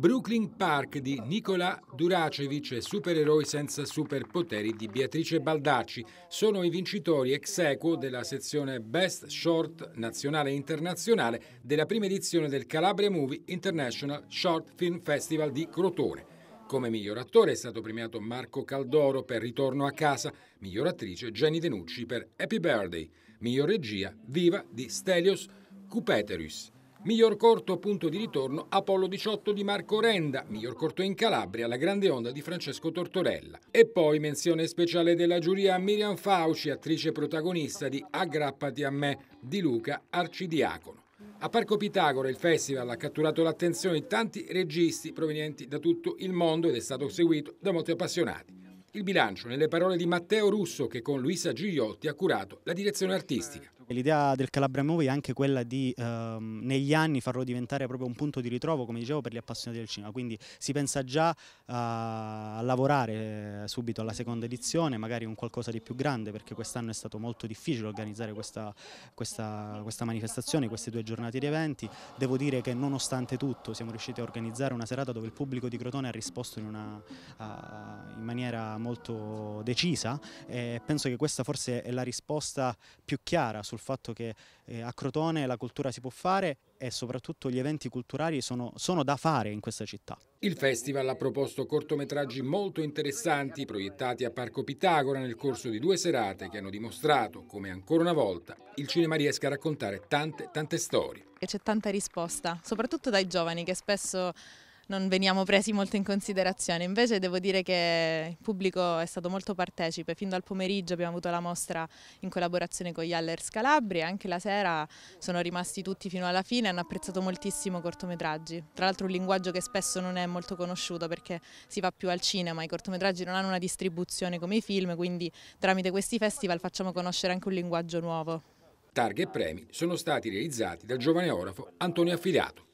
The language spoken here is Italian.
Brooklyn Park di Nicola Duracevic e Supereroi senza superpoteri di Beatrice Baldacci sono i vincitori ex equo della sezione Best Short nazionale e internazionale della prima edizione del Calabria Movie International Short Film Festival di Crotone. Come miglior attore è stato premiato Marco Caldoro per Ritorno a casa, miglior attrice Jenny Denucci per Happy Birthday, miglior regia Viva di Stelios Cupeterus. Miglior corto punto di ritorno Apollo 18 di Marco Renda, miglior corto in Calabria La grande onda di Francesco Tortorella. E poi menzione speciale della giuria a Miriam Fauci, attrice protagonista di Aggrappati a me di Luca Arcidiacono. A Parco Pitagora il festival ha catturato l'attenzione di tanti registi provenienti da tutto il mondo ed è stato seguito da molti appassionati. Il bilancio nelle parole di Matteo Russo che con Luisa Gigliotti ha curato la direzione artistica. L'idea del Calabria Movie è anche quella di ehm, negli anni farlo diventare proprio un punto di ritrovo, come dicevo, per gli appassionati del cinema, quindi si pensa già a, eh, a lavorare subito alla seconda edizione, magari un qualcosa di più grande, perché quest'anno è stato molto difficile organizzare questa, questa, questa manifestazione, queste due giornate di eventi. Devo dire che nonostante tutto siamo riusciti a organizzare una serata dove il pubblico di Crotone ha risposto in, una, a, in maniera molto decisa e penso che questa forse è la risposta più chiara sul fatto che eh, a Crotone la cultura si può fare e soprattutto gli eventi culturali sono, sono da fare in questa città. Il festival ha proposto cortometraggi molto interessanti proiettati a Parco Pitagora nel corso di due serate che hanno dimostrato come ancora una volta il cinema riesca a raccontare tante tante storie. E C'è tanta risposta, soprattutto dai giovani che spesso non veniamo presi molto in considerazione. Invece devo dire che il pubblico è stato molto partecipe, fin dal pomeriggio abbiamo avuto la mostra in collaborazione con gli Allers Calabria, anche la sera sono rimasti tutti fino alla fine, e hanno apprezzato moltissimo i cortometraggi. Tra l'altro un linguaggio che spesso non è molto conosciuto perché si va più al cinema, i cortometraggi non hanno una distribuzione come i film, quindi tramite questi festival facciamo conoscere anche un linguaggio nuovo. Targhe e premi sono stati realizzati dal giovane orafo Antonio Affiliato.